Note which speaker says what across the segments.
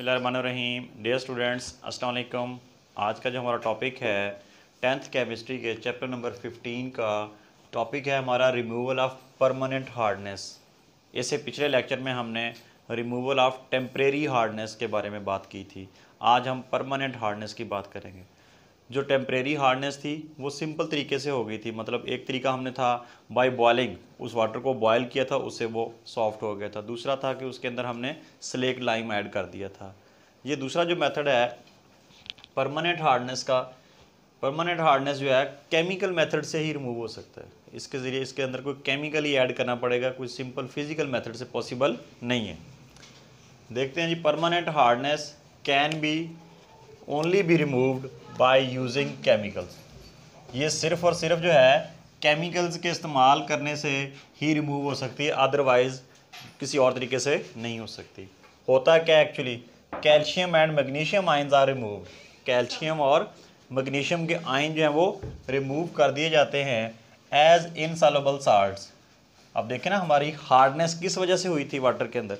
Speaker 1: रहीम dear students अस्सलाम वालेकुम आज का जो हमारा टॉपिक है टेंथ केमिस्ट्री के चैप्टर नंबर 15 का टॉपिक है हमारा रिमूवल ऑफ परमानेंट हार्डनेस इससे पिछले लेक्चर में हमने रिमूवल ऑफ टेम्परेरी हार्डनेस के बारे में बात की थी आज हम परमानेंट हार्डनेस की बात करेंगे जो टेम्परेरी हार्डनेस थी वो सिंपल तरीके से हो गई थी मतलब एक तरीका हमने था बाय बॉयलिंग उस वाटर को बॉयल किया था उससे वो सॉफ्ट हो गया था दूसरा था कि उसके अंदर हमने स्लेक लाइम ऐड कर दिया था ये दूसरा जो मेथड है परमानेंट हार्डनेस का परमानेंट हार्डनेस जो है केमिकल मेथड से ही रिमूव हो सकता है इसके ज़रिए इसके अंदर कोई केमिकल ही ऐड करना पड़ेगा कोई सिंपल फिजिकल मेथड से पॉसिबल नहीं है देखते हैं जी permanent hardness can be only be removed by using chemicals ये सिर्फ और सिर्फ जो है केमिकल्स के इस्तेमाल करने से ही रिमूव हो सकती है अदरवाइज़ किसी और तरीके से नहीं हो सकती होता क्या actually calcium and magnesium ions are remove calcium और मैग्नीशियम के आयन जो हैं वो रिमूव कर दिए जाते हैं एज इनसॉलेबल साल्ट्स अब देखें ना हमारी हार्डनेस किस वजह से हुई थी वाटर के अंदर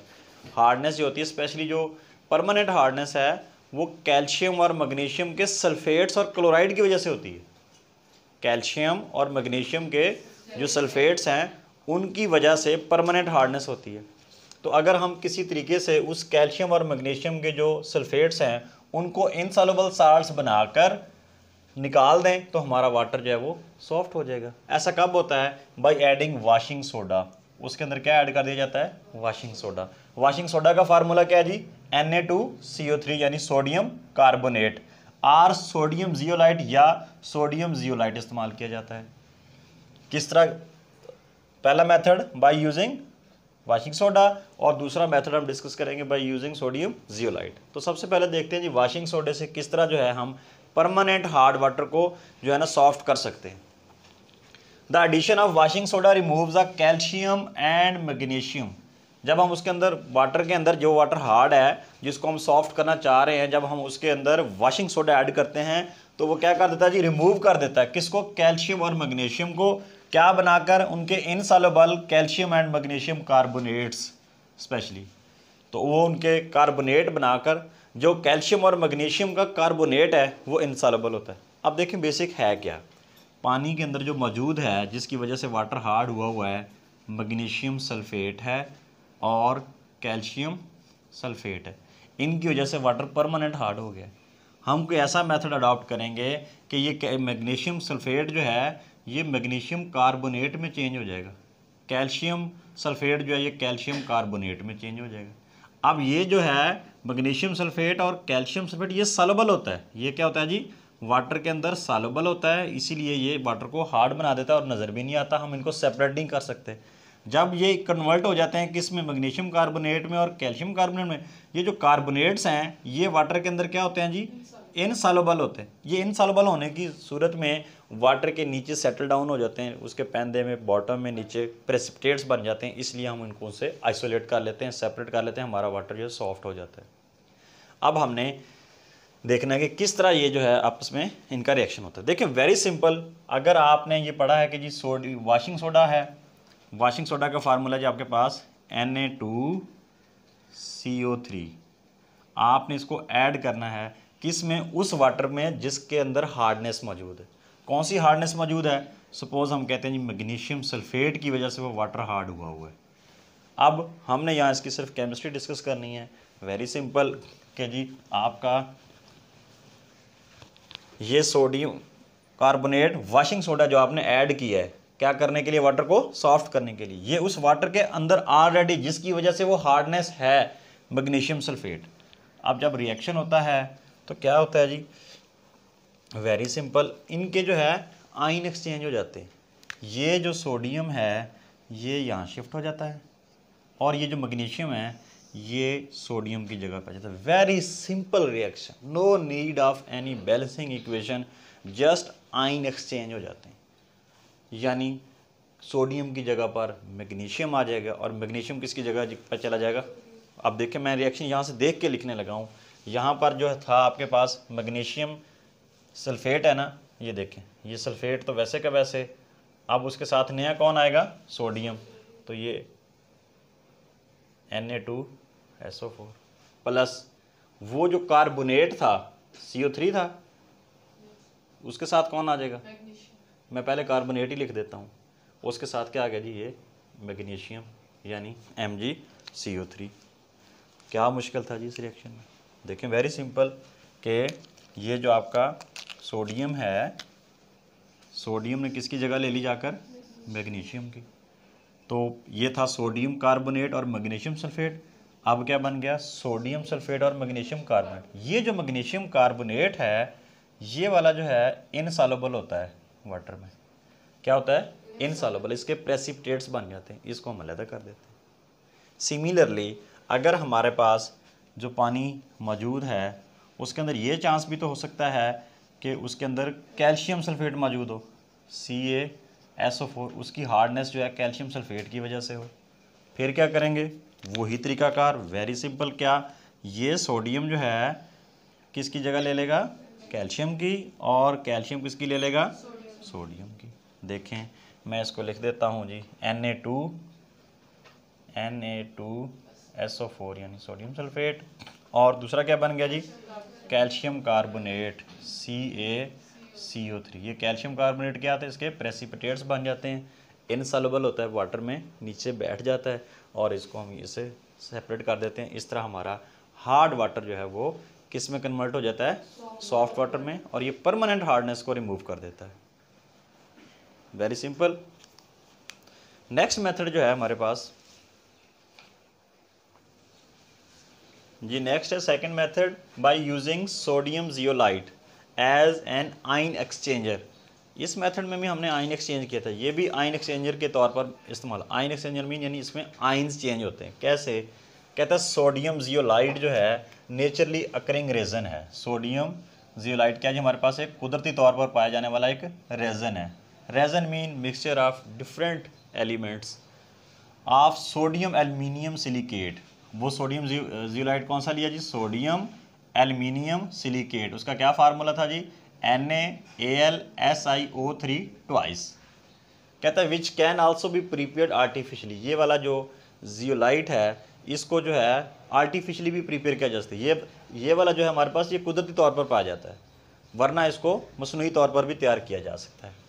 Speaker 1: हार्डनेस जो होती है स्पेशली जो परमानेंट हार्डनेस है वो कैल्शियम और मैग्नीशियम के सल्फेट्स और क्लोराइड की वजह से होती है कैल्शियम और मैग्नीशियम के जो सल्फेट्स हैं उनकी वजह से परमानेंट हार्डनेस होती है तो अगर हम किसी तरीके से उस कैल्शियम और मैग्नीशियम के जो सल्फेट्स हैं उनको इनसॉलेबल साल्ट्स बनाकर निकाल दें तो हमारा वाटर जो है वो सॉफ्ट हो जाएगा ऐसा कब होता है बाय एडिंग वाशिंग सोडा उसके अंदर क्या ऐड कर दिया जाता है वाशिंग सोडा वाशिंग सोडा का फार्मूला क्या है जी N A two C O three यानी sodium carbonate or sodium zeolite या सोडियम जियोलाइट इस्तेमाल किया जाता है किस तरह पहला method by using washing soda और दूसरा मेथड हम डिस्कस करेंगे बाय यूजिंग सोडियम जियोलाइट तो सबसे पहले देखते हैं जी वाशिंग सोडे से किस तरह जो है हम परमानेंट हार्ड वाटर को जो है ना सॉफ्ट कर सकते हैं the addition of washing soda removes the calcium and magnesium जब हम उसके अंदर वाटर के अंदर जो वाटर हार्ड है जिसको हम सॉफ्ट करना चाह रहे हैं जब हम उसके अंदर वॉशिंग सोडा ऐड करते हैं तो वो क्या कर देता है जी रिमूव कर देता है किसको कैल्शियम और मैग्नीशियम को क्या बनाकर उनके insoluble calcium and magnesium carbonates specially तो वो उनके कार्बोनेट बनाकर जो कैल्शियम और मैग्नीशियम का कार्बोनेट है वो इनसॉलेबल होता है अब देखें बेसिक है क्या पानी के अंदर जो मौजूद है जिसकी वजह से वाटर हार्ड हुआ हुआ है मैग्नीशियम सल्फेट है और कैल्शियम सल्फेट है इनकी वजह से वाटर परमानेंट हार्ड हो गया हम कोई ऐसा मेथड अडॉप्ट करेंगे कि ये मैग्नीशियम सल्फेट जो है ये मैग्नीशियम कार्बोनेट में चेंज हो जाएगा कैल्शियम सल्फेट जो है ये कैल्शियम कार्बोनेट में चेंज हो जाएगा अब ये जो है मैग्नीशियम सल्फेट और कैल्शियम सल्फेट ये सलबल होता है ये क्या होता है जी वाटर के अंदर सलबल होता है इसीलिए ये वाटर को हार्ड बना देता है और नज़र भी नहीं आता हम इनको सेपरेट नहीं कर सकते जब ये कन्वर्ट हो जाते हैं किस में मैग्नीशियम कार्बोनेट में और कैल्शियम कार्बोनेट में ये जो कार्बोनेट्स हैं ये वाटर के अंदर क्या होते हैं जी इनसॉलोबल होते हैं ये इनसालोबल होने की सूरत में वाटर के नीचे सेटल डाउन हो जाते हैं उसके पैंदे में बॉटम में नीचे प्रेसिपिटेट्स बन जाते हैं इसलिए हम इनको उनसे आइसोलेट कर लेते हैं सेपरेट कर लेते हैं हमारा वाटर जो है सॉफ्ट हो जाता है अब हमने देखना है कि किस तरह ये जो है आपस में इनका रिएक्शन होता है देखिए वेरी सिंपल अगर आपने ये पढ़ा है कि जी सोड वाशिंग सोडा है वाशिंग सोडा का फार्मूला जी आपके पास N A two C O three आपने इसको ऐड करना है किस में उस वाटर में जिसके अंदर हार्डनेस मौजूद है कौन सी हार्डनेस मौजूद है सपोज़ हम कहते हैं जी मैग्नीशियम सल्फेट की वजह से वो वाटर हार्ड हुआ हुआ है अब हमने यहाँ इसकी सिर्फ केमिस्ट्री डिस्कस करनी है वेरी सिंपल कि जी आपका ये सोडियम कार्बोनेट वाशिंग सोडा जो आपने ऐड किया है क्या करने के लिए वाटर को सॉफ्ट करने के लिए ये उस वाटर के अंदर ऑलरेडी जिसकी वजह से वो हार्डनेस है मैग्नीशियम सल्फेट अब जब रिएक्शन होता है तो क्या होता है जी वेरी सिंपल इनके जो है आइन एक्सचेंज हो जाते ये जो सोडियम है ये यहाँ शिफ्ट हो जाता है और ये जो मैग्नीशियम है ये सोडियम की जगह पर जाता है very simple reaction no need of any balancing equation just ion exchange हो जाते हैं यानी सोडियम की जगह पर मैग्नीशियम आ जाएगा और मैग्नीशियम किसकी जगह पर चला जाएगा आप देखें मैं रिएक्शन यहाँ से देख के लिखने लगा हूँ यहाँ पर जो था आपके पास मैग्नीशियम सल्फेट है ना ये देखें ये सल्फेट तो वैसे का वैसे अब उसके साथ नया कौन आएगा सोडियम तो ये N A two S O four plus वो जो कार्बोनेट था सी ओ थ्री था उसके साथ कौन आ जाएगा मैं पहले कार्बोनेट ही लिख देता हूँ उसके साथ क्या आ गया जी ये मैग्नीशियम यानी एम जी सी ओ थ्री क्या मुश्किल था जी इस रिएक्शन में देखें वेरी सिंपल कि ये जो आपका सोडियम है सोडियम ने किसकी जगह ले ली जाकर मैग्नीशियम की तो ये था सोडियम कार्बोनेट और मैग्नीशियम सल्फेट अब क्या बन गया सोडियम सल्फेट और मैग्नीशियम कार्बोनेट ये जो मैग्नीशियम कार्बोनेट है ये वाला जो है इनसालोबल होता है वाटर में क्या होता है इनसॉलेबल इसके प्रेसिपिटेट्स बन जाते हैं इसको हम अलहदा कर देते हैं सिमिलरली अगर हमारे पास जो पानी मौजूद है उसके अंदर ये चांस भी तो हो सकता है कि उसके अंदर कैल्शियम सल्फेट मौजूद हो C A S O four उसकी हार्डनेस जो है कैल्शियम सल्फेट की वजह से हो फिर क्या करेंगे वही तरीकाकार वेरी सिंपल क्या ये सोडियम जो है किसकी जगह ले लेगा कैल्शियम की और कैल्शियम किसकी ले लेगा सोडियम की देखें मैं इसको लिख देता हूँ जी N A two N A two S O four यानी सोडियम सल्फेट और दूसरा क्या बन गया जी calcium carbonate C A C O three ये कैल्शियम कार्बोनेट क्या आते हैं इसके प्रेसिपिटेट्स बन जाते हैं इनसलबल होता है वाटर में नीचे बैठ जाता है और इसको हम इसे सेपरेट कर देते हैं इस तरह हमारा हार्ड वाटर जो है वो किस में कन्वर्ट हो जाता है सॉफ्ट वाटर में और ये परमानेंट हार्डनेस को रिमूव कर देता है वेरी सिंपल नेक्स्ट मेथड जो है हमारे पास जी नेक्स्ट है second method by using sodium zeolite as an ion exchanger इस मेथड में भी हमने आइन एक्सचेंज किया था ये भी आइन एक्सचेंजर के तौर पर इस्तेमाल आइन एक्सचेंजर मीन यानी इसमें आइन्स चेंज होते हैं कैसे कहता है सोडियम जियोलाइट जो है नेचरली अकरिंग रेजन है सोडियम जियोलाइट क्या जी हमारे पास एक कुदरती तौर पर पाया जाने वाला एक रेजन है resin mean mixture of different elements of sodium aluminium silicate वो सोडियम जियोलाइट कौन सा लिया जी सोडियम एलमिनियम सिलिकेट उसका क्या फार्मूला था जी N L S I O three twice कहता है which can also be prepare artificially ये वाला जो जियोलाइट है इसको जो है आर्टिफिशली भी प्रीपेयर किया जाता है ये ये वाला जो है हमारे पास ये कुदरती तौर पर पाया जाता है वरना इसको मसनू तौर पर भी तैयार किया जा सकता है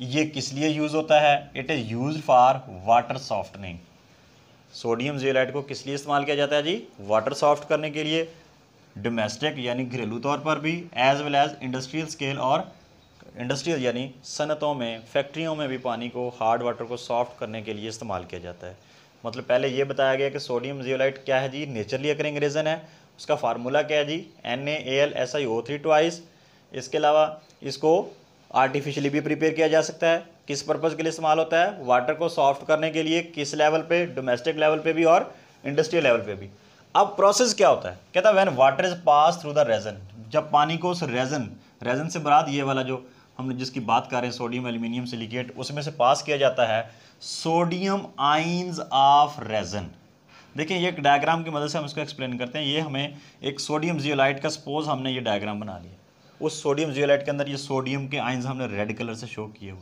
Speaker 1: ये किस लिए यूज़ होता है it is use for water softening sodium zeolite को किस लिए इस्तेमाल किया जाता है जी वाटर सॉफ्ट करने के लिए डोमेस्टिक यानी घरेलू तौर पर भी as well as industrial scale और इंडस्ट्रियल यानी सनतों में फैक्ट्रियों में भी पानी को हार्ड वाटर को सॉफ्ट करने के लिए इस्तेमाल किया जाता है मतलब पहले ये बताया गया कि सोडियम जियोलाइट क्या है जी नेचरली अकरिंग रीजन है उसका फार्मूला क्या है जी N A L S I O three two इसके अलावा इसको आर्टिफिशियली भी प्रिपेयर किया जा सकता है किस पर्पज़ के लिए इस्तेमाल होता है वाटर को सॉफ्ट करने के लिए किस लेवल पे डोमेस्टिक लेवल पे भी और इंडस्ट्रियल लेवल पे भी अब प्रोसेस क्या होता है कहता है when water is pass through the resin जब पानी को उस रेजन रेजन से बरात ये वाला जो हम जिसकी बात कर रहे हैं सोडियम एल्यूमिनियम सिलिकेट उसमें से पास किया जाता है सोडियम आइन्स ऑफ रेजन देखिए ये एक डायग्राम की मदद से हम इसको एक्सप्लेन करते हैं ये हमें एक सोडियम जियोलाइट का सपोज हमने ये डायग्राम बना लिया उस सोडियम जियोलाइट के अंदर ये सोडियम के आइन्स हमने रेड कलर से शो किए हुए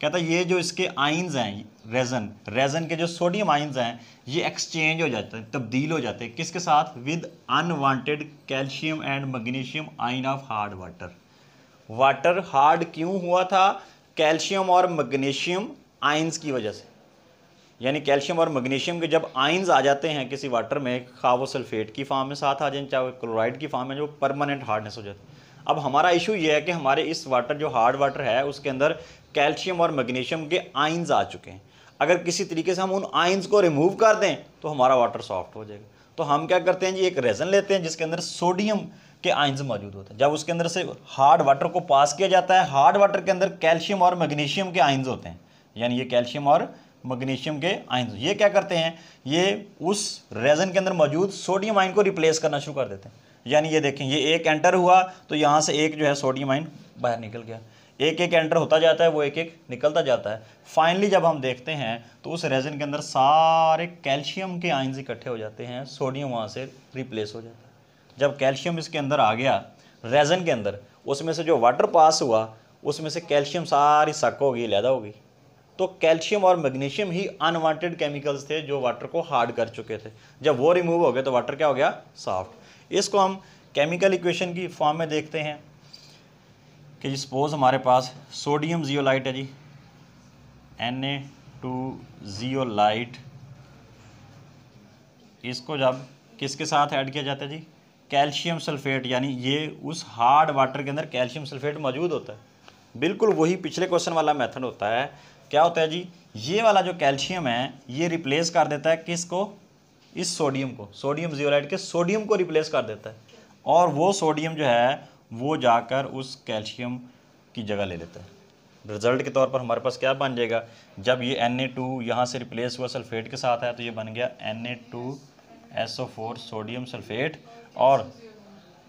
Speaker 1: कहता है ये जो इसके आइन्स हैं रेजन रेजन के जो सोडियम आइन्स हैं ये एक्सचेंज हो जाते हैं तब्दील हो जाते हैं किसके साथ with unwanted calcium and magnesium ion of hard water water hard क्यों हुआ था कैल्शियम और मैग्नीशियम आइन्स की वजह से यानी कैल्शियम और मैग्नीशियम के जब आइन्स आ जाते हैं किसी वाटर में खावो सल्फेट की फार्म में साथ आ जाए चाहे क्लोराइड की फार्म में जो परमानेंट हार्डनेस हो जाती है अब हमारा इशू ये है कि हमारे इस वाटर जो हार्ड वाटर है उसके अंदर कैल्शियम और मैग्नीशियम के आइन्स आ चुके हैं अगर किसी तरीके से हम उन आइन्स को रिमूव कर दें तो हमारा वाटर सॉफ्ट हो जाएगा तो हम क्या करते हैं जी एक रेजन लेते हैं जिसके अंदर सोडियम के आइन्स मौजूद होते हैं जब उसके अंदर से हार्ड वाटर को पास किया जाता है हार्ड वाटर के अंदर कैल्शियम और मैग्नीशियम के आइन्स होते हैं यानी ये कैल्शियम और मैग्नीशियम के आइन्स ये क्या करते हैं ये उस रेजन के अंदर मौजूद सोडियम आइन को रिप्लेस करना शुरू कर देते हैं यानी ये देखें ये एक एंटर हुआ तो यहाँ से एक जो है सोडियम आइन बाहर निकल गया एक एक एंटर होता जाता है वो एक एक निकलता जाता है फाइनली जब हम देखते हैं तो उस रेजन के अंदर सारे कैल्शियम के आइन्स इकट्ठे हो जाते हैं सोडियम वहाँ से रिप्लेस हो जाता है जब कैल्शियम इसके अंदर आ गया रेजन के अंदर उसमें से जो वाटर पास हुआ उसमें से कैल्शियम सारी सक होगी लैदा होगी तो कैल्शियम और मैग्नीशियम ही अनवांटेड केमिकल्स थे जो वाटर को हार्ड कर चुके थे जब वो रिमूव हो गए तो वाटर क्या हो गया सॉफ्ट इसको हम केमिकल इक्वेशन की फॉर्म में देखते हैं कि जी सपोज हमारे पास सोडियम जियोलाइट है जी एन ए टू जियोलाइट इसको जब किसके साथ ऐड किया जाता है जी कैल्शियम सल्फेट यानी ये उस हार्ड वाटर के अंदर कैल्शियम सल्फेट मौजूद होता है बिल्कुल वही पिछले क्वेश्चन वाला मेथड होता है क्या होता है जी ये वाला जो कैल्शियम है ये रिप्लेस कर देता है किसको इस सोडियम को सोडियम जियोलाइट के सोडियम को रिप्लेस कर देता है और वो सोडियम जो है वो जाकर उस कैल्शियम की जगह ले लेता है रिजल्ट के तौर पर हमारे पास क्या बन जाएगा जब ये एन ए टू यहाँ से रिप्लेस हुआ सल्फेट के साथ है तो ये बन गया N A two S O four sodium sulphate और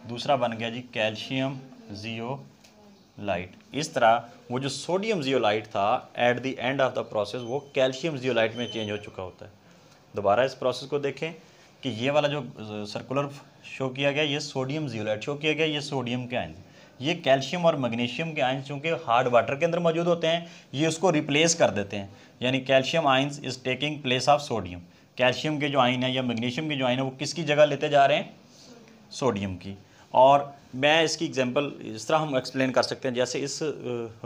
Speaker 1: दूसरा बन गया जी कैल्शियम जियो लाइट इस तरह वो जो सोडियम जियोलाइट था at the end of the process वो कैल्शियम जियोलाइट में चेंज हो चुका होता है दोबारा इस प्रोसेस को देखें कि ये वाला जो सर्कुलर शो किया गया ये सोडियम जियोलाइट शो किया गया ये सोडियम के आयन ये कैल्शियम और मैग्नीशियम के आयन चूँकि हार्ड वाटर के अंदर मौजूद होते हैं ये उसको रिप्लेस कर देते हैं यानी calcium ions is taking place of sodium calcium के जो आइन है या मैग्नीशियम के जो आइन है वो किसकी जगह लेते जा रहे हैं सोडियम की और मैं इसकी एग्जांपल इस तरह हम एक्सप्लेन कर सकते हैं जैसे इस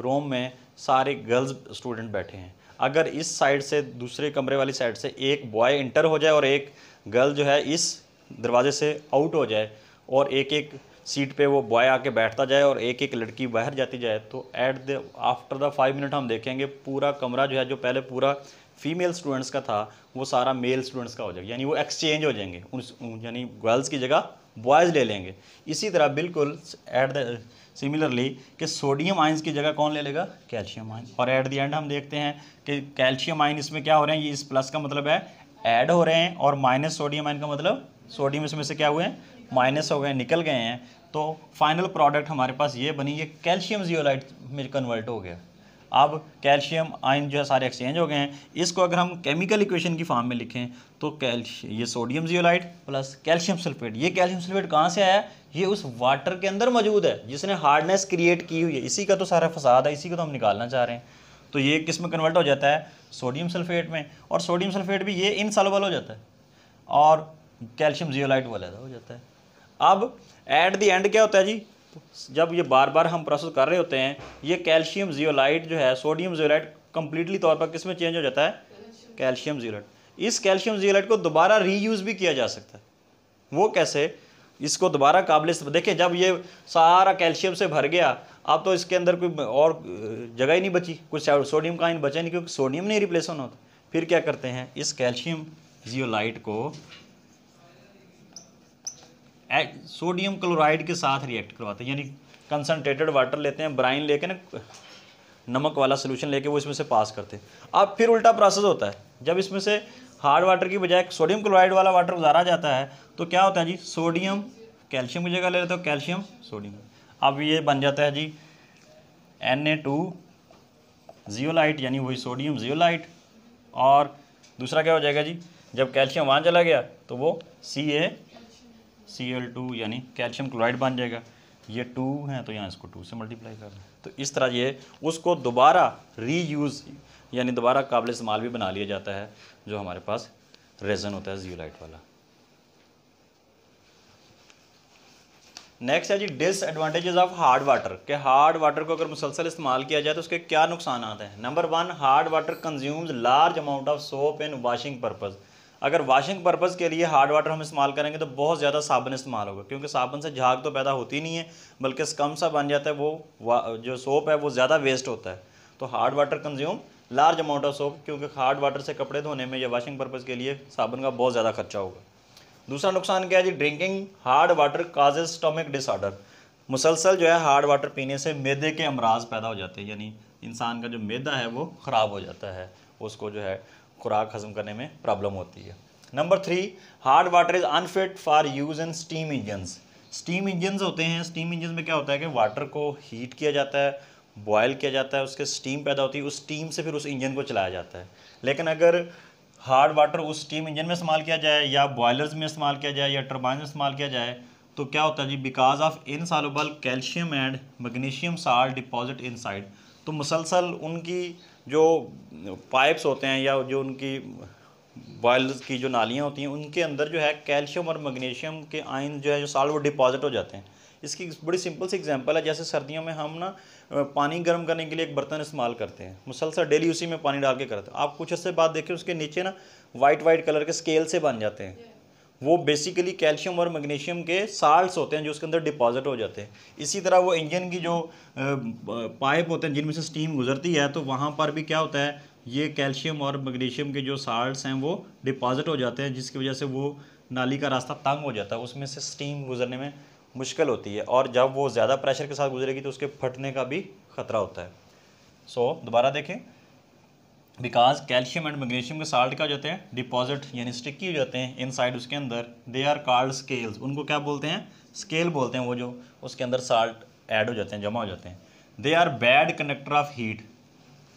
Speaker 1: रूम में सारे गर्ल्स स्टूडेंट बैठे हैं अगर इस साइड से दूसरे कमरे वाली साइड से एक बॉय इंटर हो जाए और एक गर्ल जो है इस दरवाजे से आउट हो जाए और एक एक सीट पे वो बॉय आके बैठता जाए और एक एक लड़की बाहर जाती जाए तो at the after the five minute हम देखेंगे पूरा कमरा जो है जो पहले पूरा फीमेल स्टूडेंट्स का था वो सारा मेल स्टूडेंट्स का हो जाएगा यानी वो एक्सचेंज हो जाएंगे उन यानी गर्ल्स की जगह बॉयज़ ले लेंगे इसी तरह बिल्कुल एट द सिमिलरली कि सोडियम आइंस की जगह कौन ले लेगा कैल्शियम आइंस और एट द एंड हम देखते हैं कि कैल्शियम आइन इसमें क्या हो रहे हैं ये इस प्लस का मतलब है ऐड हो रहे हैं और माइनस सोडियम आइन का मतलब सोडियम इसमें से क्या हुए हैं माइनस हो गए निकल गए हैं तो फाइनल प्रोडक्ट हमारे पास ये बनी ये कैल्शियम जियोलाइट में कन्वर्ट हो गया अब कैल्शियम आयन जो है सारे एक्सचेंज हो गए हैं इसको अगर हम केमिकल इक्वेशन की फॉर्म में लिखें तो कैल्श ये sodium zeolite plus calcium sulphate ये कैल्शियम सल्फेट कहाँ से आया ये उस वाटर के अंदर मौजूद है जिसने हार्डनेस क्रिएट की हुई है इसी का तो सारा फसाद है इसी को तो हम निकालना चाह रहे हैं तो ये किस में कन्वर्ट हो जाता है सोडियम सल्फेट में और सोडियम सल्फेट भी ये इनसॉल्युबल हो जाता है और कैल्शियम जियोलाइट वाला हो जाता है अब एट द एंड क्या होता है जी जब ये बार बार हम प्रोसेस कर रहे होते हैं ये कैल्शियम जियोलाइट जो है सोडियम जियोलाइट कम्प्लीटली तौर पर किस में चेंज हो जाता है कैल्शियम जियोलाइट इस कैल्शियम जियोलाइट को दोबारा रीयूज़ भी किया जा सकता है वो कैसे इसको दोबारा काबिल देखिए जब ये सारा कैल्शियम से भर गया अब तो इसके अंदर कोई और जगह ही नहीं बची कुछ सोडियम का इन बचा नहीं क्योंकि सोडियम नहीं रिप्लेस होना होता फिर क्या करते हैं इस कैल्शियम जियोलाइट को सोडियम क्लोराइड के साथ रिएक्ट करवाते हैं यानी कंसनट्रेटेड वाटर लेते हैं ब्राइन लेके ना नमक वाला सोल्यूशन लेके वो इसमें से पास करते हैं अब फिर उल्टा प्रोसेस होता है जब इसमें से हार्ड वाटर की बजाय सोडियम क्लोराइड वाला वाटर गुजारा जाता है तो क्या होता है जी सोडियम कैल्शियम की जगह ले लेते हो कैल्शियम सोडियम अब ये बन जाता है जी एन ए टू जियोलाइट यानी वही सोडियम जियोलाइट और दूसरा क्या हो जाएगा जी जब कैल्शियम वहाँ चला गया तो वो C A C L two यानी कैल्शियम क्लोराइड बन जाएगा ये टू हैं तो यहाँ इसको टू से मल्टीप्लाई कर दें तो इस तरह ये उसको दोबारा री यूज़ यानी दोबारा काबिल इस्तेमाल भी बना लिया जाता है जो हमारे पास रेजन होता है जियोलाइट वाला नेक्स्ट है जी डिसएडवांटेजेस ऑफ हार्ड वाटर के हार्ड वाटर को अगर मुसलसल इस्तेमाल किया जाए तो उसके क्या नुकसान आते हैं number one hard water consumes large amount of soap and washing purpose अगर वाशिंग पर्पज़ के लिए हार्ड वाटर हम इस्तेमाल करेंगे तो बहुत ज़्यादा साबुन इस्तेमाल होगा क्योंकि साबुन से झाग तो पैदा होती नहीं है बल्कि कम सा बन जाता है वो जो सोप है वो ज़्यादा वेस्ट होता है तो hard water consume large amount of soap क्योंकि हार्ड वाटर से कपड़े धोने में या वाशिंग पर्पज़ के लिए साबुन का बहुत ज़्यादा खर्चा होगा दूसरा नुकसान क्या है जी drinking hard water causes stomach disorder मुसलसल जो है हार्ड वाटर पीने से मैदे के अमराज पैदा हो जाते हैं यानी इंसान का जो मैदा है वो ख़राब हो जाता है उसको जो है खुराक हजम करने में प्रॉब्लम होती है number three hard water is unfit for use in steam engines steam engines होते हैं स्टीम इंजन में क्या होता है कि वाटर को हीट किया जाता है बॉयल किया जाता है उसके स्टीम पैदा होती है उस स्टीम से फिर उस इंजन को चलाया जाता है लेकिन अगर हार्ड वाटर उस स्टीम इंजन में इस्तेमाल किया जाए या बॉयलर्स में इस्तेमाल किया जाए या टर्बाइन में इस्तेमाल किया जाए तो क्या होता है जी because of insoluble calcium and magnesium salt deposit in तो मुसलसल उनकी जो पाइप्स होते हैं या जो उनकी बॉयल्स की जो नालियाँ होती हैं उनके अंदर जो है कैल्शियम और मैग्नीशियम के आयन जो है जो साल वो डिपॉजिट हो जाते हैं इसकी बड़ी सिंपल सी एग्जांपल है जैसे सर्दियों में हम ना पानी गर्म करने के लिए एक बर्तन इस्तेमाल करते हैं मुसलसल डेली उसी में पानी डाल के करते हैं आप कुछ अर्से बाद देखें उसके नीचे ना वाइट वाइट कलर के स्केल से बन जाते हैं वो बेसिकली कैल्शियम और मैग्नीशियम के साल्ट होते हैं जो उसके अंदर डिपॉजिट हो जाते हैं इसी तरह वो इंजन की जो पाइप होते हैं जिनमें से स्टीम गुजरती है तो वहाँ पर भी क्या होता है ये कैल्शियम और मैग्नीशियम के जो साल्ट हैं वो डिपॉजिट हो जाते हैं जिसकी वजह से वो नाली का रास्ता तंग हो जाता है उसमें से स्टीम गुजरने में मुश्किल होती है और जब वो ज़्यादा प्रेशर के साथ गुजरेगी तो उसके फटने का भी ख़तरा होता है सो so, दोबारा देखें बिकॉज कैल्शियम एंड मैग्नीशियम के साल्ट क्या हो जाते हैं डिपॉजिट यानी स्टिकी हो जाते हैं इन साइड उसके अंदर दे आर कार्ड स्केल्स उनको क्या बोलते हैं स्केल बोलते हैं वो जो उसके अंदर साल्ट ऐड हो जाते हैं जमा हो जाते हैं they are bad conductor of heat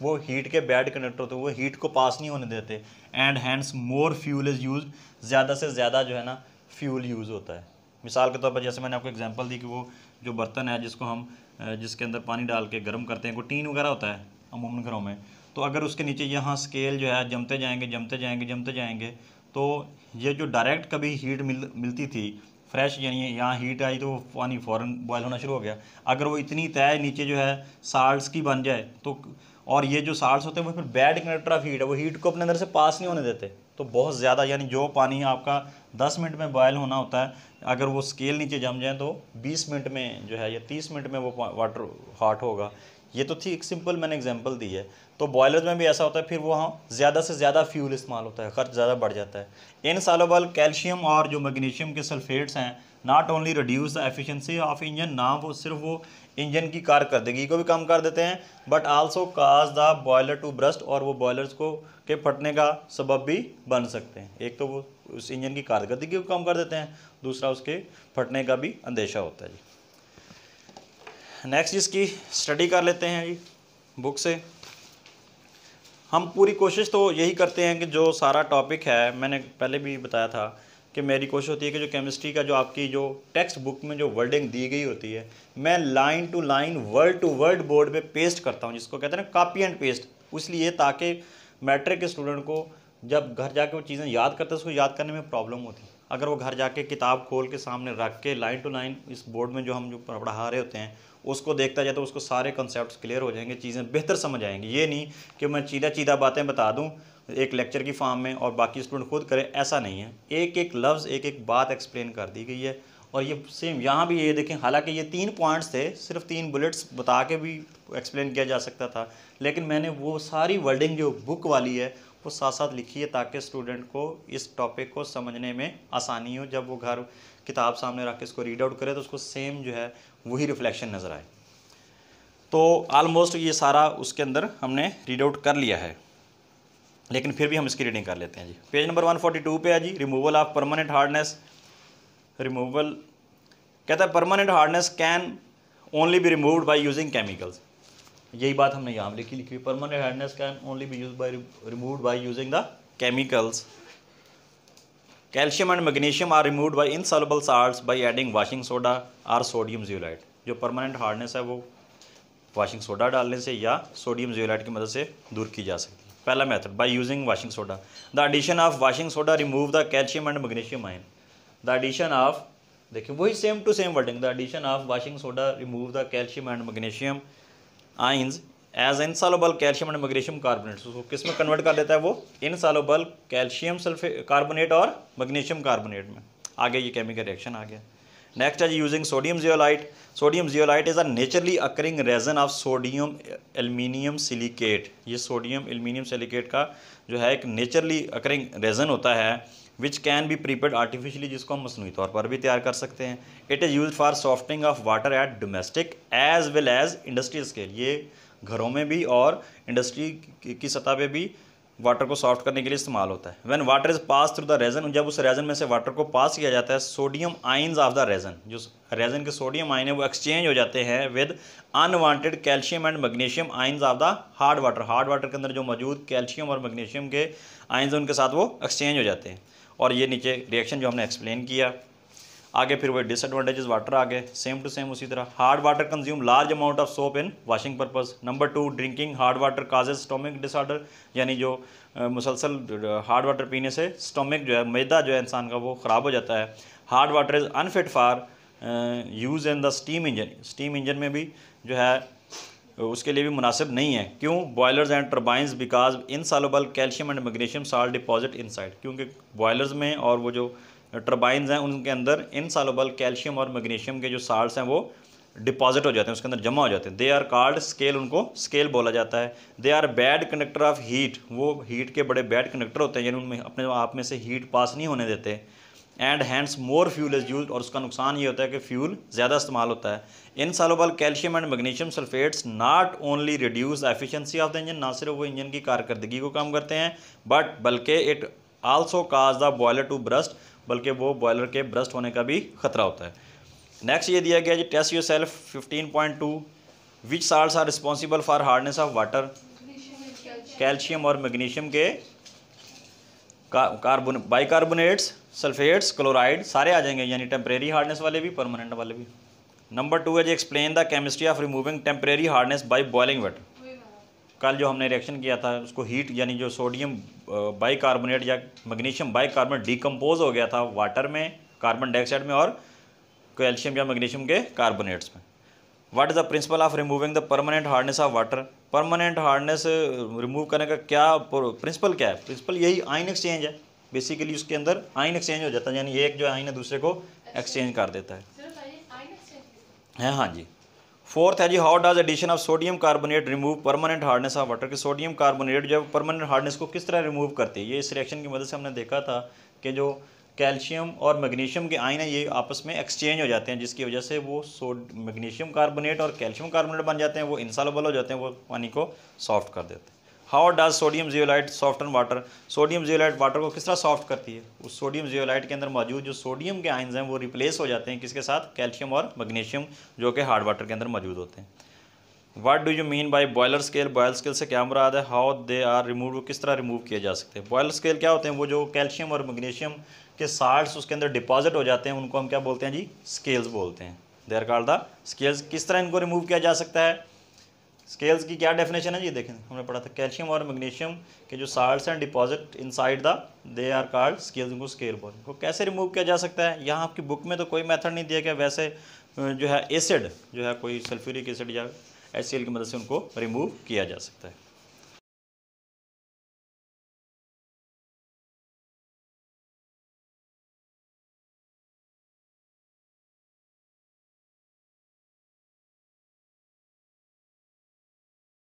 Speaker 1: वो हीट के बैड कंडक्टर होते हैं वो हीट को पास नहीं होने देते and hence more fuel is use ज़्यादा से ज़्यादा जो है ना फ्यूल यूज़ होता है मिसाल के तौर पर जैसे मैंने आपको एग्जाम्पल दी कि वो जो बर्तन है जिसको हम जिसके अंदर पानी डाल के गर्म करते हैं वो टीन वगैरह होता है अमूमन घरों में तो अगर उसके नीचे यहाँ स्केल जो है जमते जाएंगे जमते जाएंगे जमते जाएंगे तो ये जो डायरेक्ट कभी हीट मिल मिलती थी फ्रेश यानी यहाँ हीट आई तो पानी फ़ौर बॉयल होना शुरू हो गया अगर वो इतनी तय नीचे जो है साल्ट की बन जाए तो और ये जो साल्ट होते हैं वो फिर बैड कनेक्टर ऑफ हीट है वो हीट को अपने अंदर से पास नहीं होने देते तो बहुत ज़्यादा यानी जो पानी आपका 10 मिनट में बॉयल होना होता है अगर वो स्केल नीचे जम जाए तो 20 मिनट में जो है या 30 मिनट में वो वाटर हॉट होगा ये तो थी एक सिंपल मैंने एग्जांपल दी है तो बॉयलर में भी ऐसा होता है फिर वो हाँ ज़्यादा से ज़्यादा फ्यूल इस्तेमाल होता है खर्च ज़्यादा बढ़ जाता है इन सालों सालोबल कैल्शियम और जो मैग्नीशियम के सल्फेट्स हैं not only reduce the efficiency of engine ना वो सिर्फ वो इंजन की कारकरदगी को भी कम कर देते हैं but also cause the boiler to burst और वो बॉयलर्स को के फटने का सबब भी बन सकते हैं एक तो वो उस इंजन की कारकर्दगी को कम कर देते हैं दूसरा उसके फटने का भी अंदेशा होता है जी नेक्स्ट इसकी स्टडी कर लेते हैं जी बुक से हम पूरी कोशिश तो यही करते हैं कि जो सारा टॉपिक है मैंने पहले भी बताया था कि मेरी कोशिश होती है कि जो केमिस्ट्री का जो आपकी जो टेक्स्ट बुक में जो वर्डिंग दी गई होती है मैं line to line word to word board पे पेस्ट करता हूँ जिसको कहते हैं ना कापी एंड पेस्ट इसलिए ताकि मैट्रिक के स्टूडेंट को जब घर जाके वो चीज़ें याद करते हैं उसको याद करने में प्रॉब्लम होती है अगर वो घर जाके किताब खोल के सामने रख के लाइन टू लाइन इस बोर्ड में जो हम जो पढ़ा रहे होते हैं उसको देखता जाए तो उसको सारे कॉन्सेप्ट्स क्लियर हो जाएंगे चीज़ें बेहतर समझ आएंगी ये नहीं कि मैं चीधा चीधा बातें बता दूँ एक लेक्चर की फॉर्म में और बाकी स्टूडेंट खुद करें ऐसा नहीं है एक एक लफ्ज़ एक एक बात एक्सप्लेन कर दी गई है और ये सेम यहाँ भी ये देखें हालांकि ये तीन पॉइंट्स थे सिर्फ तीन बुलेट्स बता के भी एक्सप्लेन किया जा सकता था लेकिन मैंने वो सारी वर्डिंग जो बुक वाली है वो साथ साथ लिखिए ताकि स्टूडेंट को इस टॉपिक को समझने में आसानी हो जब वो घर किताब सामने रख के इसको रीड आउट करे तो उसको सेम जो है वही रिफ्लेक्शन नज़र आए तो आलमोस्ट ये सारा उसके अंदर हमने रीड आउट कर लिया है लेकिन फिर भी हम इसकी रीडिंग कर लेते हैं जी पेज नंबर 142 पे है जी removal of permanent hardness removal कहता है permanent hardness can only be removed by using chemicals यही बात हमने यहाँ लिखी लिखी permanent hardness can only be use by remove by using the chemicals calcium and magnesium are remove by insoluble salt by adding washing soda or sodium zeolite जो permanent hardness है वो washing soda डालने से या sodium zeolite की मदद से दूर की जा सकती है पहला method by using washing soda the addition of washing soda remove the calcium and magnesium ion the addition of देखिए वही same to same wording the addition of washing soda remove the calcium and magnesium ions as insoluble calcium and magnesium carbonate उसको किस में convert कर देता है वो insoluble calcium सल्फे कार्बोनेट और मैग्नीशियम कार्बोनेट में आगे ये केमिकल रिएक्शन आ गया नेक्स्ट है using sodium zeolite sodium zeolite is a naturally occurring resin of sodium aluminium silicate ये सोडियम एल्मीनियम सिलिकेट का जो है एक नेचुरली अकरिंग रेजन होता है which can be prepared artificially जिसको हम मसनू तौर पर भी तैयार कर सकते हैं it is use for softening of water at domestic as well as industry scale ये घरों में भी और इंडस्ट्री की सतह पर भी वाटर को सॉफ्ट करने के लिए इस्तेमाल होता है when water is pass through the resin जब उस रेजन में से वाटर को पास किया जाता है sodium ions of the resin जो रेजन के सोडियम आइन है वो एक्सचेंज हो जाते हैं with unwanted calcium and magnesium ions of the hard water hard water के अंदर जो मौजूद कैल्शियम और मैग्नीशियम के आइन्स उनके साथ वो एक्सचेंज हो जाते हैं और ये नीचे रिएक्शन जो हमने एक्सप्लेन किया आगे फिर वही डिसएडवांटेजेस वाटर आ गए सेम टू सेम उसी तरह hard water consume large amount of soap in washing purpose number two drinking hard water causes stomach disorder यानी जो मुसलसल हार्ड वाटर पीने से स्टोमिक जो है मैदा जो है इंसान का वो ख़राब हो जाता है hard water is unfit for use in the steam engine steam engine में भी जो है उसके लिए भी मुनासिब नहीं है क्यों boilers and turbines because insoluble calcium and magnesium salt deposit in क्योंकि बॉयलर्स में और वो जो टर्बाइंस हैं उनके अंदर इन सालोबल कैल्शियम और मैग्नीशियम के जो साल्ट हैं वो डिपॉजिट हो जाते हैं उसके अंदर जमा हो जाते हैं दे आर कार्ड स्केल उनको स्केल बोला जाता है they are bad conductor of heat वो हीट के बड़े बैड कंडक्टर होते हैं उनमें अपने आप में से हीट पास नहीं होने देते and hence more fuel is use और उसका नुकसान ये होता है कि फ्यूल ज़्यादा इस्तेमाल होता है insoluble calcium and magnesium sulphates not only reduce efficiency of the engine ना सिर्फ वो इंजन की कारकर्दगी को कम करते हैं बट बल्कि it also cause the boiler to burst बल्कि वो बॉयलर के ब्रस्ट होने का भी खतरा होता है नेक्स्ट ये दिया गया जी test yourself fifteen point two which salt are responsible for hardness of water calcium और मैग्नीशियम के कार्बन बाइकार्बोनेट्स सल्फेट्स क्लोराइड सारे आ जाएंगे यानी टेम्परेरी हार्डनेस वाले भी परमानेंट वाले भी नंबर टू है जी explain the chemistry of removing temporary hardness by boiling wait कल जो हमने रिएक्शन किया था उसको हीट यानी जो सोडियम कार्बोनेट या मैग्नीशियम कार्बोनेट डिकम्पोज हो गया था वाटर में कार्बन डाइऑक्साइड में और कैल्शियम या मैग्नीशियम के कार्बोनेट्स में what is the principle of removing the permanent hardness of water permanent hardness remove करने का क्या प्रिंसिपल क्या है प्रिंसिपल यही आइन एक्सचेंज है बेसिकली उसके अंदर आइन एक्सचेंज हो जाता है यानी एक जो आइन है दूसरे को एक्सचेंज कर देता है हैं हाँ, हाँ जी फोर्थ है जी how does addition of sodium carbonate remove permanent hardness of water के सोडियम कार्बोनेट जो परमानेंट हार्डनेस को किस तरह रिमूव करती है ये इस रिएक्शन की मदद से हमने देखा था कि जो कैल्शियम और मैग्नीशियम के आयन है ये आपस में एक्सचेंज हो जाते हैं जिसकी वजह से वो सोड मैग्नीशियम कार्बोनेट और कैल्शियम कार्बोनेट बन जाते हैं वो इंसॉलेबल हो जाते हैं वो पानी को सॉफ्ट कर देते हैं how does sodium zeolite soften water sodium zeolite water को किस तरह सॉफ्ट करती है उस सोडियम जियोलाइट के अंदर मौजूद जो सोडियम के आइंस हैं वो रिप्लेस हो जाते हैं किसके साथ कैल्शियम और मैग्नीशियम जो कि हार्ड वाटर के अंदर मौजूद होते हैं what do you mean by boiler scale boil scale से क्या मुराद है हाउ दे आर रिमूव किस तरह रिमूव किए जा सकते हैं बॉयलर स्केल क्या होते हैं वो जो कैल्शियम और मैग्नीशियम के साल्ट उसके अंदर डिपॉजिट हो जाते हैं उनको हम क्या बोलते हैं जी स्केल्स बोलते हैं देर कार्ड द स्केल्स किस तरह इनको रिमूव किया जा सकता है स्केल्स की क्या डेफिनेशन है जी देखें हमने पढ़ा था कैल्शियम और मैग्नीशियम के जो salt and deposit inside the they are hard scales उनको स्केल बोल को कैसे रिमूव किया जा सकता है यहाँ आपकी बुक में तो कोई मेथड नहीं दिया गया वैसे जो है एसिड जो है कोई सल्फ्यूरिक एसिड या एस की मदद से उनको रिमूव किया जा सकता है